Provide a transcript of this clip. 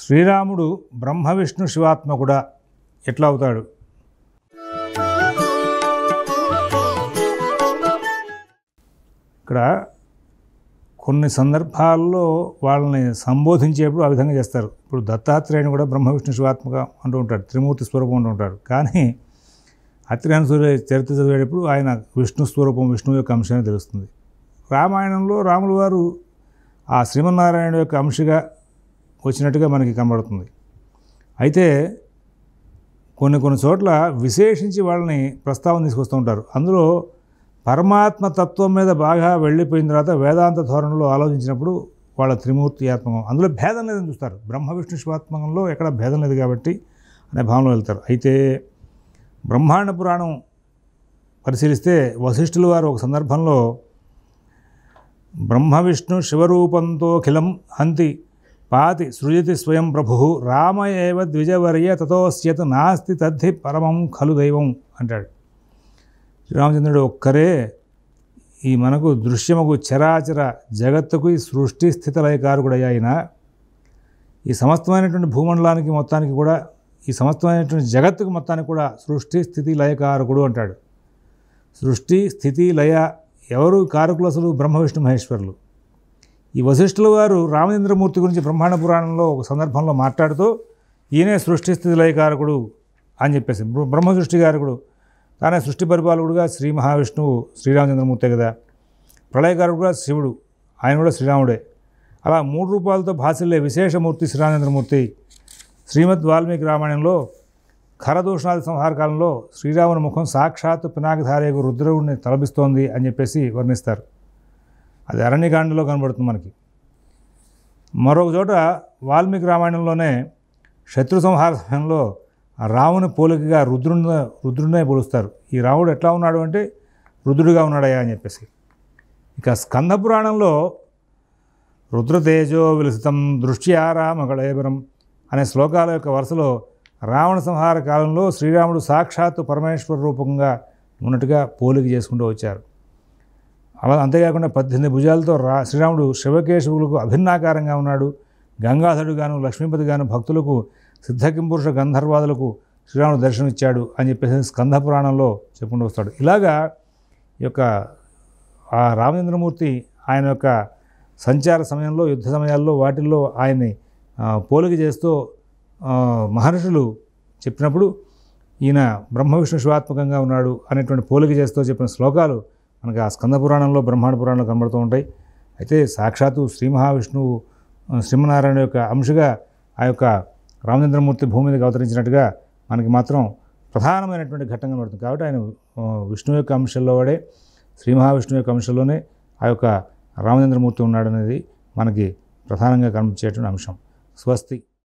శ్రీరాముడు బ్రహ్మ విష్ణు శివాత్మ కూడా ఎట్లా అవుతాడు ఇక్కడ కొన్ని సందర్భాల్లో వాళ్ళని సంబోధించేప్పుడు ఆ విధంగా చేస్తారు ఇప్పుడు దత్తాత్రేయుని కూడా బ్రహ్మ విష్ణు శివాత్మక అంటూ ఉంటాడు త్రిమూర్తి స్వరూపం అంటూ ఉంటాడు కానీ అత్రేన సూర్య చరిత్ర చదివేటప్పుడు ఆయన విష్ణు స్వరూపం విష్ణువు యొక్క అంశమే తెలుస్తుంది రామాయణంలో రాములు వారు ఆ శ్రీమన్నారాయణ యొక్క అంశగా వచ్చినట్టుగా మనకి కనబడుతుంది అయితే కొన్ని కొన్ని చోట్ల విశేషించి వాళ్ళని ప్రస్తావన తీసుకొస్తూ ఉంటారు అందులో పరమాత్మ తత్వం మీద బాగా వెళ్ళిపోయిన తర్వాత వేదాంత ధోరణిలో ఆలోచించినప్పుడు వాళ్ళ త్రిమూర్తి ఆత్మకం అందులో భేదం లేదని చూస్తారు బ్రహ్మ విష్ణు శివాత్మకంలో ఎక్కడ భేదం లేదు కాబట్టి అనే భావనలో వెళ్తారు అయితే బ్రహ్మాండ పురాణం పరిశీలిస్తే వశిష్ఠులు వారు ఒక సందర్భంలో బ్రహ్మ విష్ణు శివరూపంతో ఖిలం హంతి పాతి సృజతి స్వయం ప్రభు రామ ఏవ ద్విజవర్య తథోస్యత నాస్తి తద్ధి పరమం ఖలు దైవం అంటాడు శ్రీరామచంద్రుడు ఒక్కరే ఈ మనకు దృశ్యముకు చరాచర జగత్తుకు ఈ సృష్టి స్థిత లయకారకుడయ్య ఆయన ఈ సమస్తమైనటువంటి భూమండలానికి మొత్తానికి కూడా ఈ సమస్తమైనటువంటి జగత్తుకు మొత్తానికి కూడా సృష్టి స్థితి లయకారకుడు అంటాడు సృష్టి స్థితి లయ ఎవరు కారకులు అసలు బ్రహ్మ విష్ణు మహేశ్వరులు ఈ వశిష్ఠుల వారు రామచంద్రమూర్తి గురించి బ్రహ్మాండ పురాణంలో ఒక సందర్భంలో మాట్లాడుతూ ఈయనే సృష్టి స్థితి లయకారకుడు అని చెప్పేసి బ్రహ్మ కారకుడు తానే సృష్టి పరిపాలకుడుగా శ్రీ మహావిష్ణువు శ్రీరామచంద్రమూర్తే కదా ప్రళయకారుడుగా శివుడు ఆయన కూడా శ్రీరాముడే అలా మూడు రూపాలతో భాషల్లే విశేషమూర్తి శ్రీరామచంద్రమూర్తి శ్రీమద్ వాల్మీకి రామాయణంలో ఖరదూషణాది కాలంలో శ్రీరాముని ముఖం సాక్షాత్ పినాకధారేగు రుద్రవుడిని తలపిస్తోంది అని చెప్పేసి వర్ణిస్తారు అది అరణ్యకాండలో కనబడుతుంది మనకి మరొక చోట వాల్మీకి రామాయణంలోనే శత్రు సంహార సమయంలో రాముని పోలికగా రుద్రుని రుద్రుడినే పోలుస్తారు ఈ రాముడు ఎట్లా ఉన్నాడు అంటే రుద్రుడిగా ఉన్నాడయ్యా అని చెప్పేసి ఇక స్కంద పురాణంలో రుద్రతేజో విలసితం దృష్ట్యా రామగళేబరం అనే శ్లోకాల యొక్క వరుసలో రావణ సంహార కాలంలో శ్రీరాముడు సాక్షాత్తు పరమేశ్వర రూపంగా ఉన్నట్టుగా పోలిక చేసుకుంటూ వచ్చారు అలా అంతేకాకుండా పద్దెనిమిది భుజాలతో రా శ్రీరాముడు శివకేశవులకు అభిన్నాకారంగా ఉన్నాడు గాను లక్ష్మీపతి గాను భక్తులకు సిద్ధకింపురుష గంధర్వాదులకు శ్రీరాముడు దర్శనమిచ్చాడు అని చెప్పేసి స్కంధ పురాణంలో చెప్పుకుంటూ వస్తాడు ఇలాగా ఈ యొక్క ఆ రామచంద్రమూర్తి ఆయన యొక్క సంచార సమయంలో యుద్ధ సమయాల్లో వాటిల్లో ఆయన్ని పోలిక చేస్తూ మహర్షులు చెప్పినప్పుడు ఈయన బ్రహ్మ విష్ణు శివాత్మకంగా ఉన్నాడు అనేటువంటి పోలిక చేస్తూ చెప్పిన శ్లోకాలు మనకి ఆ స్కంద పురాణంలో బ్రహ్మాండ పురాణాలు కనబడుతూ ఉంటాయి అయితే సాక్షాత్తు శ్రీ మహావిష్ణువు శ్రీమనారాయణ యొక్క అంశగా ఆ యొక్క రామచంద్రమూర్తి భూమి మీదకి అవతరించినట్టుగా మనకి మాత్రం ప్రధానమైనటువంటి ఘట్టం కనబడుతుంది కాబట్టి ఆయన విష్ణువు యొక్క అంశంలో వాడే శ్రీ మహావిష్ణువు యొక్క అంశంలోనే ఆ యొక్క రామచంద్రమూర్తి ఉన్నాడనేది మనకి ప్రధానంగా కనిపించేటువంటి అంశం స్వస్తి